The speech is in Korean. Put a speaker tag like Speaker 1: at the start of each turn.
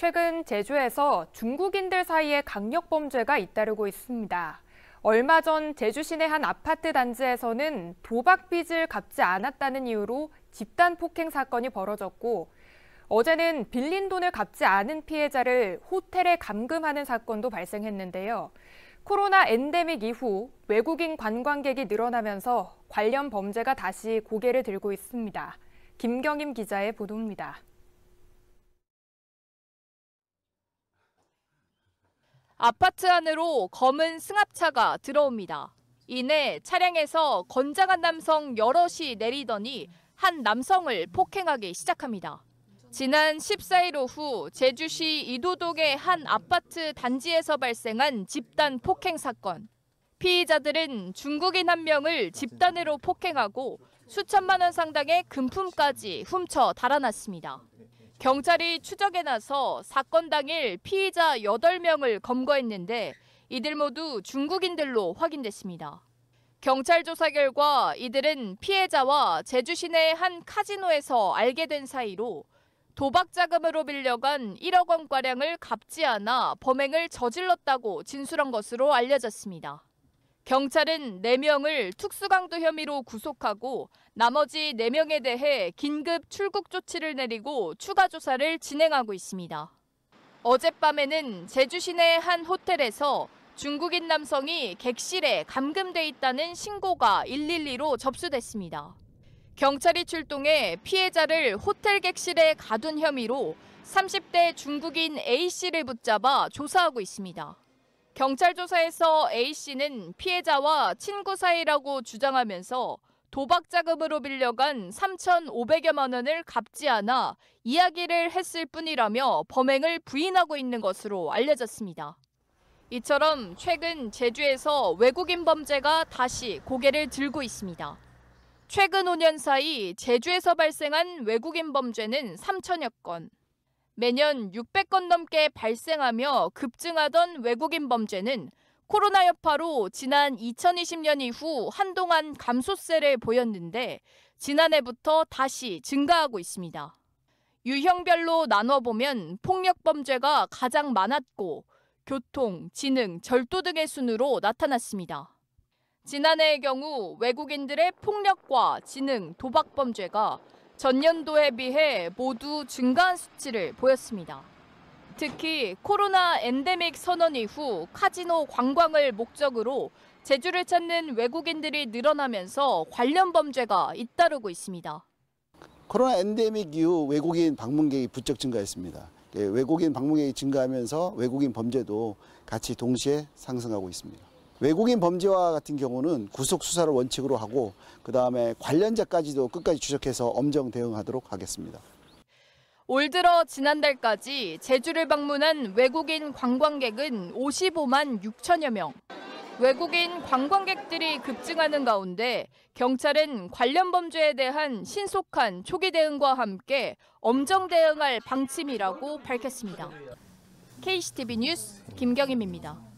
Speaker 1: 최근 제주에서 중국인들 사이에 강력 범죄가 잇따르고 있습니다. 얼마 전 제주 시내 한 아파트 단지에서는 도박 빚을 갚지 않았다는 이유로 집단 폭행 사건이 벌어졌고 어제는 빌린 돈을 갚지 않은 피해자를 호텔에 감금하는 사건도 발생했는데요. 코로나 엔데믹 이후 외국인 관광객이 늘어나면서 관련 범죄가 다시 고개를 들고 있습니다. 김경임 기자의 보도입니다. 아파트 안으로
Speaker 2: 검은 승합차가 들어옵니다. 이내 차량에서 건장한 남성 여럿이 내리더니 한 남성을 폭행하기 시작합니다. 지난 14일 오후 제주시 이도동의 한 아파트 단지에서 발생한 집단 폭행 사건. 피의자들은 중국인 한 명을 집단으로 폭행하고 수천만 원 상당의 금품까지 훔쳐 달아났습니다. 경찰이 추적에 나서 사건 당일 피의자 8명을 검거했는데 이들 모두 중국인들로 확인됐습니다. 경찰 조사 결과 이들은 피해자와 제주 시내의 한 카지노에서 알게 된 사이로 도박 자금으로 빌려간 1억 원가량을 갚지 않아 범행을 저질렀다고 진술한 것으로 알려졌습니다. 경찰은 4명을 특수강도 혐의로 구속하고 나머지 4명에 대해 긴급 출국 조치를 내리고 추가 조사를 진행하고 있습니다. 어젯밤에는 제주 시내 한 호텔에서 중국인 남성이 객실에 감금돼 있다는 신고가 112로 접수됐습니다. 경찰이 출동해 피해자를 호텔 객실에 가둔 혐의로 30대 중국인 A씨를 붙잡아 조사하고 있습니다. 경찰 조사에서 A씨는 피해자와 친구 사이라고 주장하면서 도박 자금으로 빌려간 3,500여만 원을 갚지 않아 이야기를 했을 뿐이라며 범행을 부인하고 있는 것으로 알려졌습니다. 이처럼 최근 제주에서 외국인 범죄가 다시 고개를 들고 있습니다. 최근 5년 사이 제주에서 발생한 외국인 범죄는 3천여 건, 매년 600건 넘게 발생하며 급증하던 외국인 범죄는 코로나 여파로 지난 2020년 이후 한동안 감소세를 보였는데 지난해부터 다시 증가하고 있습니다. 유형별로 나눠보면 폭력범죄가 가장 많았고 교통, 지능, 절도 등의 순으로 나타났습니다. 지난해의 경우 외국인들의 폭력과 지능, 도박범죄가 전년도에 비해 모두 증가한 수치를 보였습니다. 특히 코로나 엔데믹 선언 이후 카지노 관광을 목적으로 제주를 찾는 외국인들이 늘어나면서 관련 범죄가 잇따르고 있습니다.
Speaker 3: 코로나 엔데믹 이후 외국인 방문객이 부쩍 증가했습니다. 예, 외국인 방문객이 증가하면서 외국인 범죄도 같이 동시에 상승하고 있습니다. 외국인 범죄와 같은 경우는 구속 수사를 원칙으로 하고 그다음에 관련자까지도 끝까지 추적해서 엄정 대응하도록 하겠습니다.
Speaker 2: 올 들어 지난달까지 제주를 방문한 외국인 관광객은 55만 6천여 명. 외국인 관광객들이 급증하는 가운데 경찰은 관련 범죄에 대한 신속한 초기 대응과 함께 엄정 대응할 방침이라고 밝혔습니다. KCTV 뉴스 김경임입니다.